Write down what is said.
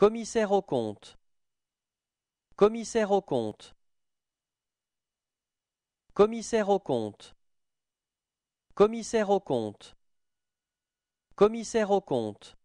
Commissaire au comptes Commissaire au comptes Commissaire au comptes Commissaire au comptes Commissaire au comptes